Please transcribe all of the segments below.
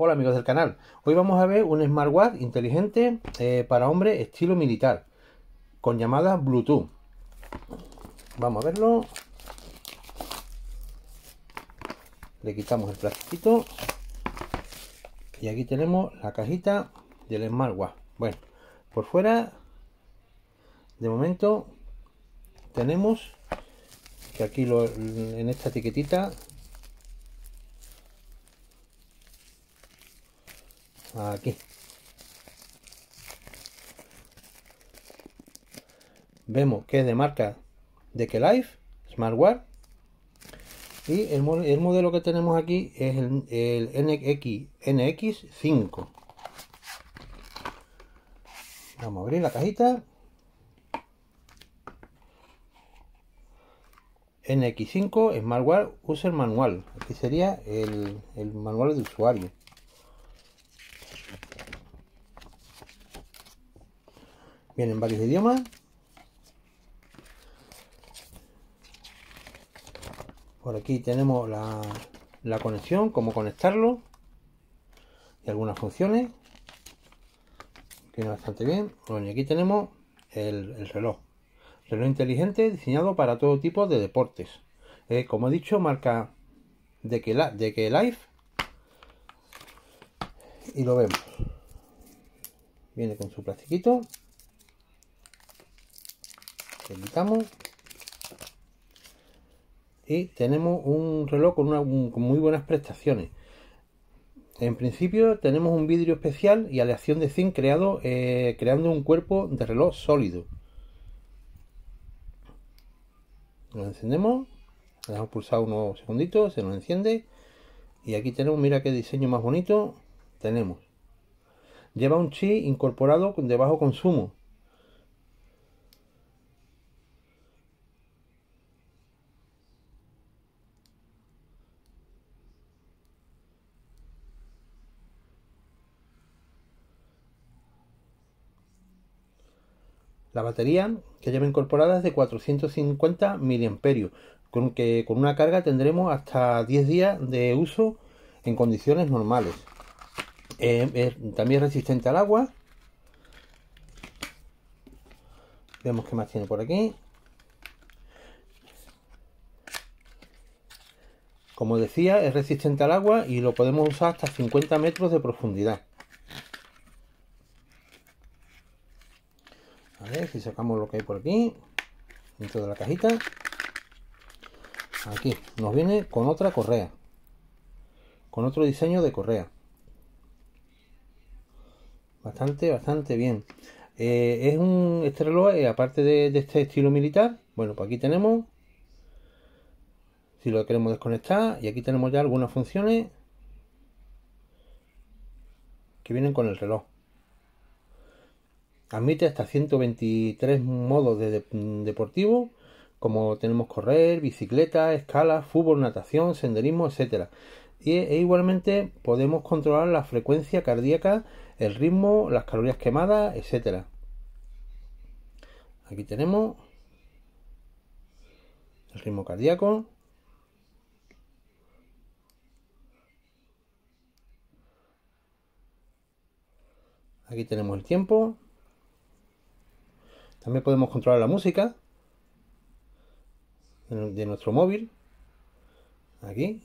Hola amigos del canal, hoy vamos a ver un smartwatch inteligente eh, para hombre estilo militar con llamada Bluetooth. Vamos a verlo. Le quitamos el plastiquito y aquí tenemos la cajita del smartwatch. Bueno, por fuera de momento tenemos que aquí en esta etiquetita Aquí. Vemos que es de marca de que Life, Smartware Y el, modelo que tenemos aquí es el, NX, NX5. Vamos a abrir la cajita. NX5 Smartware, User Manual. Aquí sería el manual de usuario. Vienen en varios idiomas. Por aquí tenemos la, conexión, cómo conectarlo y algunas funciones. Viene bastante bien. Bueno, y aquí tenemos el, reloj. Reloj inteligente diseñado para todo tipo de deportes. Eh, como he dicho, marca de que, la, de que life Y lo vemos. Viene con su plastiquito editamos Y tenemos un reloj con, muy buenas prestaciones. En principio tenemos un vidrio especial y aleación de zinc creado, eh, creando un cuerpo de reloj sólido. Lo encendemos, le damos pulsar unos segunditos, se nos enciende. Y aquí tenemos, mira qué diseño más bonito tenemos. Lleva un chi incorporado de bajo consumo, La batería que lleva incorporada es de 450 mAh, con que con una carga tendremos hasta 10 días de uso en condiciones normales. Eh, también es resistente al agua. Vemos qué más tiene por aquí. Como decía, es resistente al agua y lo podemos usar hasta 50 metros de profundidad. A ver si sacamos lo que hay por aquí, dentro de la cajita. Aquí nos viene con otra correa, con otro diseño de correa. Bastante, bastante bien. Eh, es un este reloj, eh, aparte de, de, este estilo militar, bueno, pues aquí tenemos, si lo queremos desconectar, y aquí tenemos ya algunas funciones que vienen con el reloj. Admite hasta 123 modos de, mm, deportivo, como tenemos correr, bicicleta, escala, fútbol, natación, senderismo, etc. Y, e, e igualmente podemos controlar la frecuencia cardíaca, el ritmo, las calorías quemadas, etc. Aquí tenemos el ritmo cardíaco. Aquí tenemos el tiempo. También podemos controlar la música de nuestro móvil. Aquí.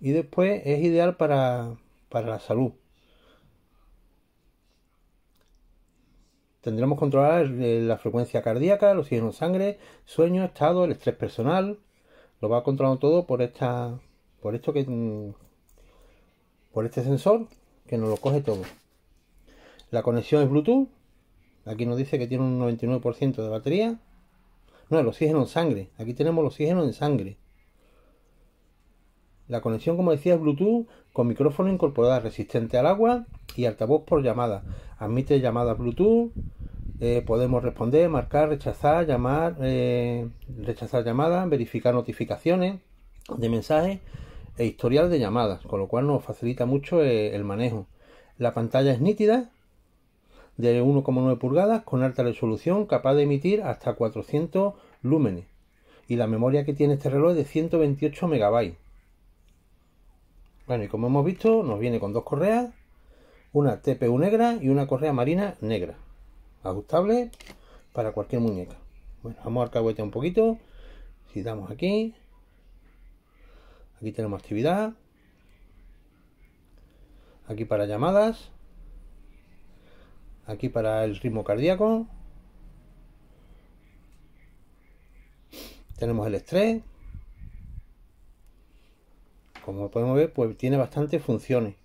Y después es ideal para, la salud. Tendremos que controlar la frecuencia cardíaca, los oxígeno de sangre, sueño, estado, el estrés personal. Lo va controlando todo por esta. Por esto que. Mm, por este sensor que nos lo coge todo. La conexión es Bluetooth Aquí nos dice que tiene un 99% de batería. No, el oxígeno en sangre. Aquí tenemos el oxígeno en sangre. La conexión, como decía, es Bluetooth con micrófono incorporado resistente al agua y altavoz por llamada. Admite llamadas Bluetooth. Eh, podemos responder, marcar, rechazar, llamar, eh, rechazar llamadas, verificar notificaciones de mensajes e historial de llamadas, con lo cual nos facilita mucho eh, el manejo. La pantalla es nítida, de 1,9 pulgadas con alta resolución capaz de emitir hasta 400 lúmenes y la memoria que tiene este reloj es de 128 megabytes bueno y como hemos visto nos viene con dos correas una TPU negra y una correa marina negra ajustable para cualquier muñeca bueno vamos a arcahuetear un poquito si damos aquí aquí tenemos actividad aquí para llamadas Aquí para el ritmo cardíaco. Tenemos el estrés. Como podemos ver, pues tiene bastantes funciones.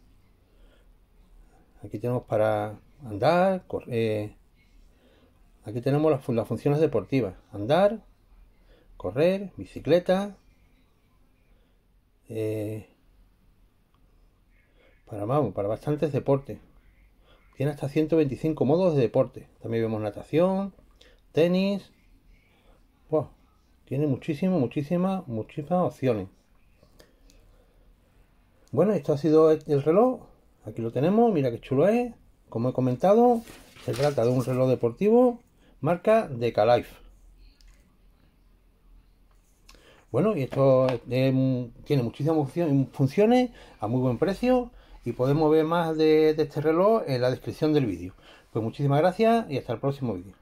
Aquí tenemos para andar, correr. Aquí tenemos las, funciones deportivas. Andar, correr, bicicleta. Eh, para, vamos, para bastantes deportes. Tiene hasta 125 modos de deporte. También vemos natación, tenis. tiene muchísimas, muchísimas, muchísimas opciones. Bueno, esto ha sido el reloj. Aquí lo tenemos, mira qué chulo es. Como he comentado, se trata de un reloj deportivo marca Decalife. Bueno, y esto tiene muchísimas funciones a muy buen precio y podemos ver más de, este reloj en la descripción del vídeo. Pues muchísimas gracias y hasta el próximo vídeo.